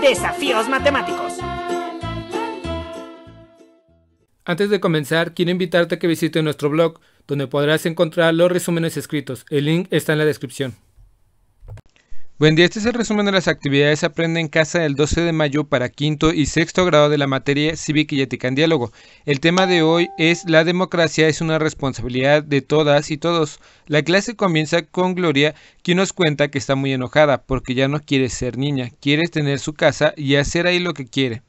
Desafíos Matemáticos. Antes de comenzar, quiero invitarte a que visite nuestro blog, donde podrás encontrar los resúmenes escritos. El link está en la descripción. Buen día, este es el resumen de las actividades Aprende en Casa del 12 de mayo para quinto y sexto grado de la materia Cívica y Ética en Diálogo. El tema de hoy es La democracia es una responsabilidad de todas y todos. La clase comienza con Gloria, quien nos cuenta que está muy enojada porque ya no quiere ser niña, quiere tener su casa y hacer ahí lo que quiere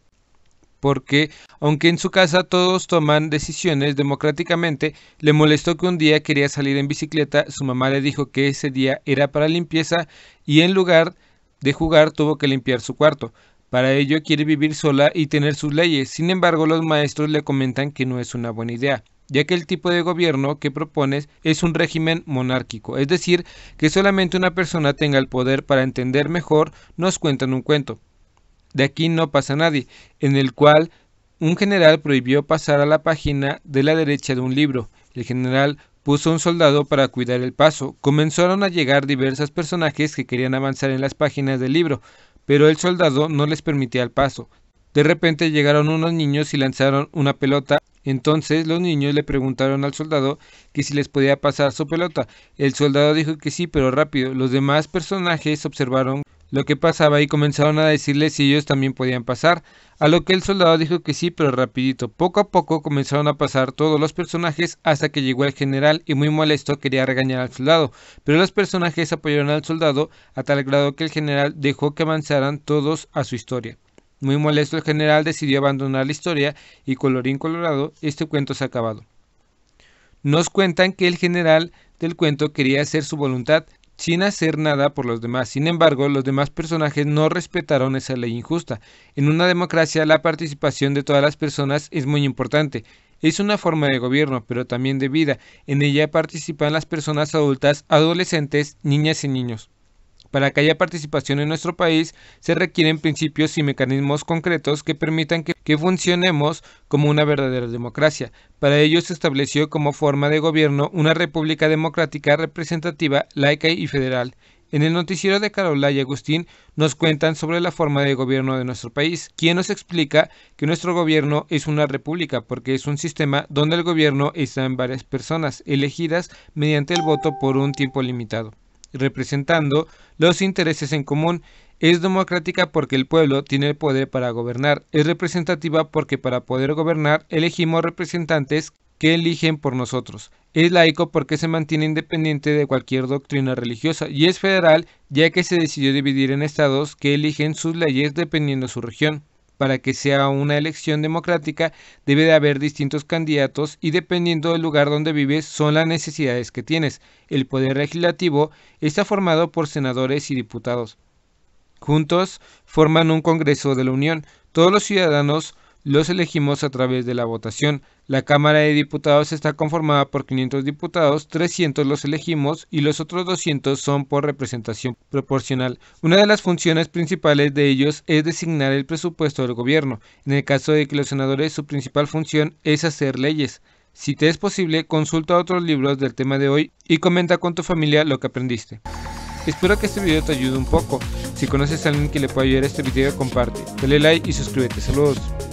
porque, aunque en su casa todos toman decisiones democráticamente, le molestó que un día quería salir en bicicleta, su mamá le dijo que ese día era para limpieza y en lugar de jugar tuvo que limpiar su cuarto. Para ello quiere vivir sola y tener sus leyes, sin embargo los maestros le comentan que no es una buena idea, ya que el tipo de gobierno que propones es un régimen monárquico, es decir, que solamente una persona tenga el poder para entender mejor, nos cuentan un cuento de aquí no pasa nadie, en el cual un general prohibió pasar a la página de la derecha de un libro. El general puso un soldado para cuidar el paso. Comenzaron a llegar diversos personajes que querían avanzar en las páginas del libro, pero el soldado no les permitía el paso. De repente llegaron unos niños y lanzaron una pelota. Entonces los niños le preguntaron al soldado que si les podía pasar su pelota. El soldado dijo que sí, pero rápido. Los demás personajes observaron lo que pasaba y comenzaron a decirle si ellos también podían pasar, a lo que el soldado dijo que sí, pero rapidito. Poco a poco comenzaron a pasar todos los personajes hasta que llegó el general y muy molesto quería regañar al soldado, pero los personajes apoyaron al soldado a tal grado que el general dejó que avanzaran todos a su historia. Muy molesto el general decidió abandonar la historia y colorín colorado, este cuento se ha acabado. Nos cuentan que el general del cuento quería hacer su voluntad, sin hacer nada por los demás. Sin embargo, los demás personajes no respetaron esa ley injusta. En una democracia la participación de todas las personas es muy importante. Es una forma de gobierno, pero también de vida. En ella participan las personas adultas, adolescentes, niñas y niños. Para que haya participación en nuestro país, se requieren principios y mecanismos concretos que permitan que, que, funcionemos como una verdadera democracia. Para ello se estableció como forma de gobierno una república democrática representativa, laica y federal. En el noticiero de Carola y Agustín nos cuentan sobre la forma de gobierno de nuestro país, quien nos explica que nuestro gobierno es una república porque es un sistema donde el gobierno está en varias personas, elegidas mediante el voto por un tiempo limitado representando los intereses en común. Es democrática porque el pueblo tiene el poder para gobernar. Es representativa porque para poder gobernar elegimos representantes que eligen por nosotros. Es laico porque se mantiene independiente de cualquier doctrina religiosa y es federal ya que se decidió dividir en estados que eligen sus leyes dependiendo de su región para que sea una elección democrática debe de haber distintos candidatos y dependiendo del lugar donde vives son las necesidades que tienes. El poder legislativo está formado por senadores y diputados. Juntos forman un Congreso de la Unión. Todos los ciudadanos los elegimos a través de la votación. La Cámara de Diputados está conformada por 500 diputados, 300 los elegimos y los otros 200 son por representación proporcional. Una de las funciones principales de ellos es designar el presupuesto del gobierno. En el caso de que los senadores su principal función es hacer leyes. Si te es posible, consulta otros libros del tema de hoy y comenta con tu familia lo que aprendiste. Espero que este video te ayude un poco. Si conoces a alguien que le pueda ayudar este video, comparte. Dale like y suscríbete. Saludos.